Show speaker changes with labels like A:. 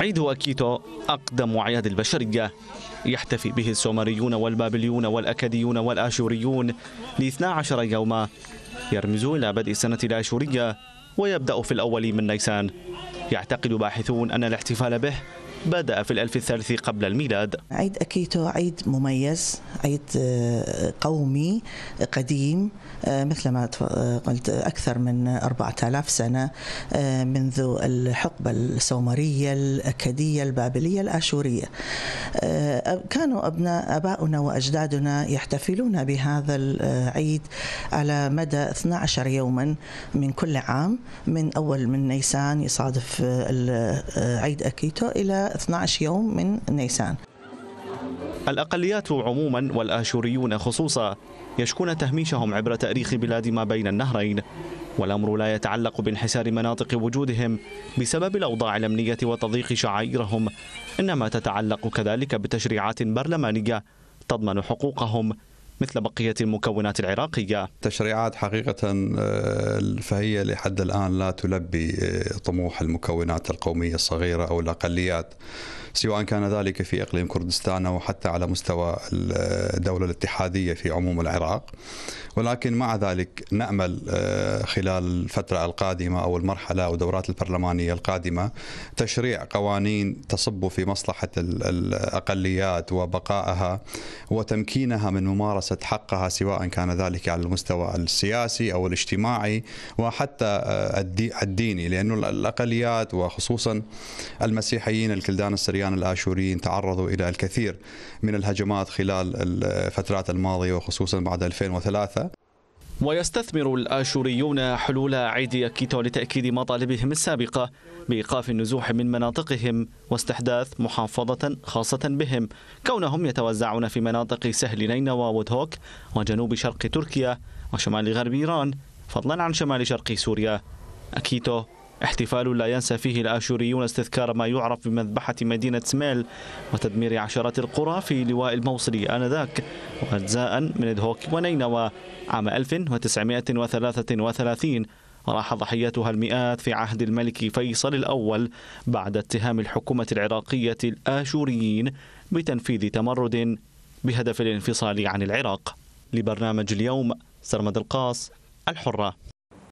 A: عيد أكيتو أقدم أعياد البشرية يحتفي به السومريون والبابليون والأكاديون والآشوريون ل 12 يوما يرمز إلى بدء السنة الآشورية ويبدأ في الأول من نيسان يعتقد باحثون أن الاحتفال به بدأ في الألف الثالث قبل الميلاد
B: عيد أكيتو عيد مميز عيد آه، قومي قديم آه، مثل ما آه، قلت أكثر من 4000 سنة منذ الحقبة السومرية الأكدية البابلية الآشورية كانوا أبناء أباؤنا وأجدادنا يحتفلون بهذا العيد على مدى 12 يوما من كل عام من أول من نيسان يصادف عيد أكيتو إلى 12 يوم من نيسان
A: الأقليات عموما والآشوريون خصوصا يشكون تهميشهم عبر تأريخ بلاد ما بين النهرين والأمر لا يتعلق بانحسار مناطق وجودهم بسبب الأوضاع الأمنية وتضييق شعائرهم إنما تتعلق كذلك بتشريعات برلمانية تضمن حقوقهم مثل بقية المكونات العراقية
C: تشريعات حقيقة آه، فهي لحد الآن لا تلبي آه، طموح المكونات القومية الصغيرة أو الأقليات سواء كان ذلك في اقليم كردستان او حتى على مستوى الدوله الاتحاديه في عموم العراق ولكن مع ذلك نامل آه، خلال الفتره القادمه او المرحله او دورات البرلمانيه القادمه تشريع قوانين تصب في مصلحه الاقليات وبقائها وتمكينها من ممارسه حقها سواء كان ذلك على المستوى السياسي او الاجتماعي وحتى آه، الديني لانه الاقليات وخصوصا المسيحيين الكلدان السريعين السوريان الآشوريين تعرضوا إلى الكثير من الهجمات خلال الفترات الماضية وخصوصا بعد 2003
A: ويستثمر الآشوريون حلول عيد كيتو لتأكيد مطالبهم السابقة بإيقاف النزوح من مناطقهم واستحداث محافظة خاصة بهم كونهم يتوزعون في مناطق سهل نينوى ودهوك وجنوب شرق تركيا وشمال غرب إيران فضلا عن شمال شرق سوريا أكيتو احتفال لا ينسى فيه الآشوريون استذكار ما يعرف بمذبحة مدينة سميل وتدمير عشرات القرى في لواء الموصلي آنذاك وأجزاء من دهوك ونينوى عام 1933 راح ضحيتها المئات في عهد الملك فيصل الأول بعد اتهام الحكومة العراقية الآشوريين بتنفيذ تمرد بهدف الانفصال عن العراق لبرنامج اليوم سرمد القاص الحرة